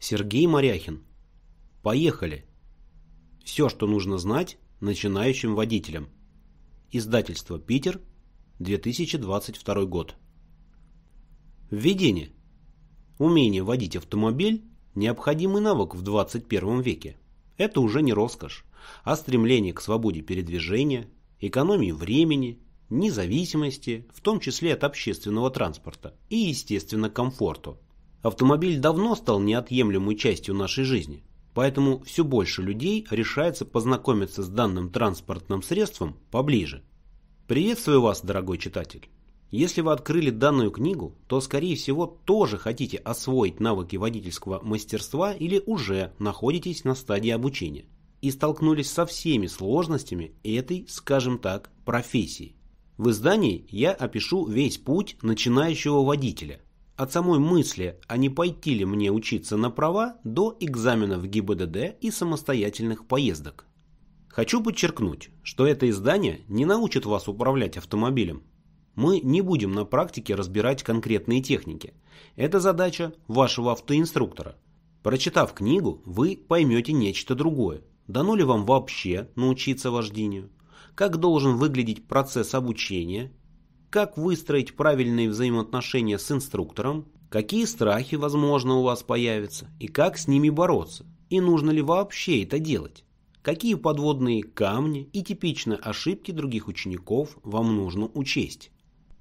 Сергей Моряхин. Поехали! Все, что нужно знать начинающим водителям. Издательство «Питер», 2022 год. Введение. Умение водить автомобиль – необходимый навык в 21 веке. Это уже не роскошь, а стремление к свободе передвижения, экономии времени, независимости, в том числе от общественного транспорта и, естественно, комфорту – Автомобиль давно стал неотъемлемой частью нашей жизни, поэтому все больше людей решается познакомиться с данным транспортным средством поближе. Приветствую вас, дорогой читатель! Если вы открыли данную книгу, то, скорее всего, тоже хотите освоить навыки водительского мастерства или уже находитесь на стадии обучения и столкнулись со всеми сложностями этой, скажем так, профессии. В издании я опишу весь путь начинающего водителя – от самой мысли, а не пойти ли мне учиться на права, до экзаменов ГИБДД и самостоятельных поездок. Хочу подчеркнуть, что это издание не научит вас управлять автомобилем. Мы не будем на практике разбирать конкретные техники. Это задача вашего автоинструктора. Прочитав книгу, вы поймете нечто другое. Дано ли вам вообще научиться вождению? Как должен выглядеть процесс обучения как выстроить правильные взаимоотношения с инструктором, какие страхи, возможно, у вас появятся и как с ними бороться, и нужно ли вообще это делать, какие подводные камни и типичные ошибки других учеников вам нужно учесть.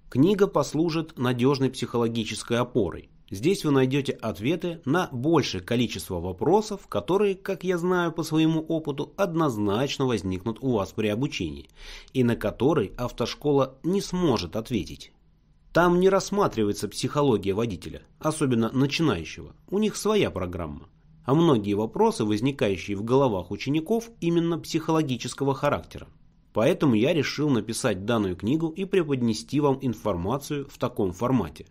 Книга послужит надежной психологической опорой, Здесь вы найдете ответы на большее количество вопросов, которые, как я знаю по своему опыту, однозначно возникнут у вас при обучении, и на которые автошкола не сможет ответить. Там не рассматривается психология водителя, особенно начинающего, у них своя программа. А многие вопросы, возникающие в головах учеников, именно психологического характера. Поэтому я решил написать данную книгу и преподнести вам информацию в таком формате.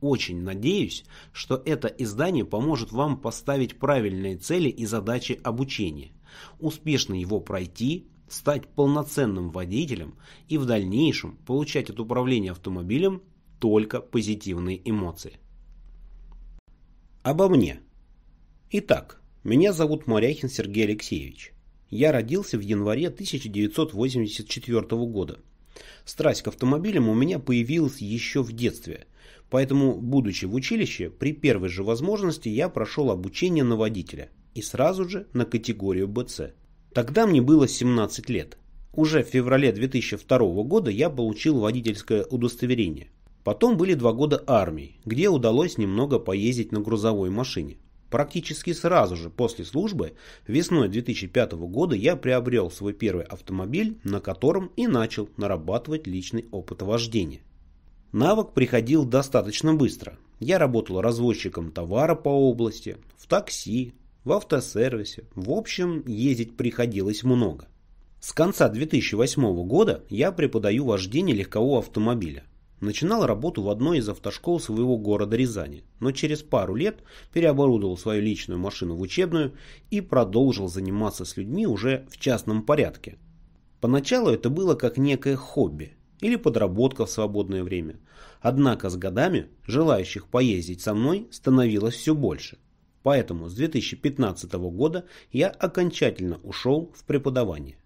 Очень надеюсь, что это издание поможет вам поставить правильные цели и задачи обучения, успешно его пройти, стать полноценным водителем и в дальнейшем получать от управления автомобилем только позитивные эмоции. Обо мне. Итак, меня зовут Моряхин Сергей Алексеевич. Я родился в январе 1984 года. Страсть к автомобилям у меня появилась еще в детстве – Поэтому, будучи в училище, при первой же возможности я прошел обучение на водителя и сразу же на категорию БЦ. Тогда мне было 17 лет. Уже в феврале 2002 года я получил водительское удостоверение. Потом были два года армии, где удалось немного поездить на грузовой машине. Практически сразу же после службы, весной 2005 года, я приобрел свой первый автомобиль, на котором и начал нарабатывать личный опыт вождения. Навык приходил достаточно быстро. Я работал развозчиком товара по области, в такси, в автосервисе. В общем, ездить приходилось много. С конца 2008 года я преподаю вождение легкового автомобиля. Начинал работу в одной из автошкол своего города Рязани, но через пару лет переоборудовал свою личную машину в учебную и продолжил заниматься с людьми уже в частном порядке. Поначалу это было как некое хобби, или подработка в свободное время. Однако с годами желающих поездить со мной становилось все больше. Поэтому с 2015 года я окончательно ушел в преподавание.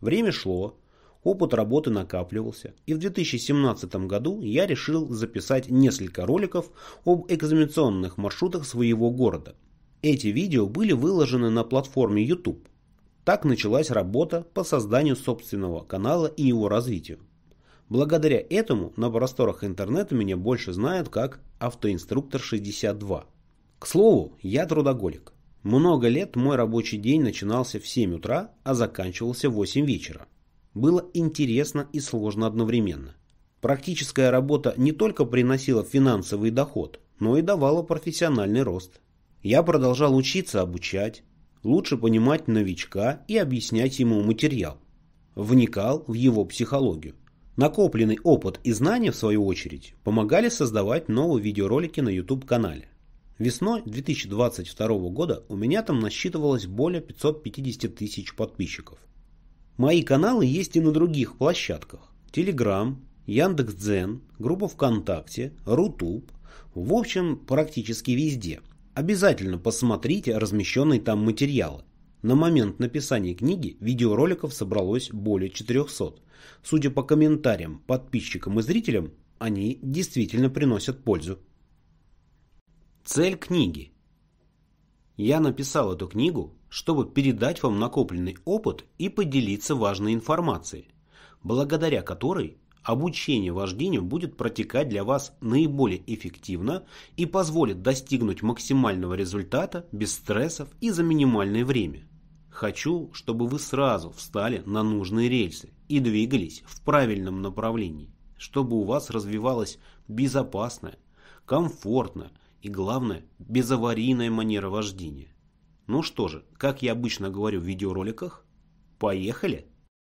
Время шло, опыт работы накапливался, и в 2017 году я решил записать несколько роликов об экзаменационных маршрутах своего города. Эти видео были выложены на платформе YouTube. Так началась работа по созданию собственного канала и его развитию. Благодаря этому на просторах интернета меня больше знают как автоинструктор 62. К слову, я трудоголик. Много лет мой рабочий день начинался в 7 утра, а заканчивался в 8 вечера. Было интересно и сложно одновременно. Практическая работа не только приносила финансовый доход, но и давала профессиональный рост. Я продолжал учиться, обучать, лучше понимать новичка и объяснять ему материал. Вникал в его психологию. Накопленный опыт и знания, в свою очередь, помогали создавать новые видеоролики на YouTube-канале. Весной 2022 года у меня там насчитывалось более 550 тысяч подписчиков. Мои каналы есть и на других площадках. Telegram, Яндекс.Дзен, группа ВКонтакте, Рутуб. В общем, практически везде. Обязательно посмотрите размещенные там материалы. На момент написания книги видеороликов собралось более 400. Судя по комментариям, подписчикам и зрителям, они действительно приносят пользу. Цель книги. Я написал эту книгу, чтобы передать вам накопленный опыт и поделиться важной информацией, благодаря которой обучение вождению будет протекать для вас наиболее эффективно и позволит достигнуть максимального результата без стрессов и за минимальное время. Хочу, чтобы вы сразу встали на нужные рельсы и двигались в правильном направлении, чтобы у вас развивалась безопасная, комфортная и, главное, безаварийная манера вождения. Ну что же, как я обычно говорю в видеороликах, поехали!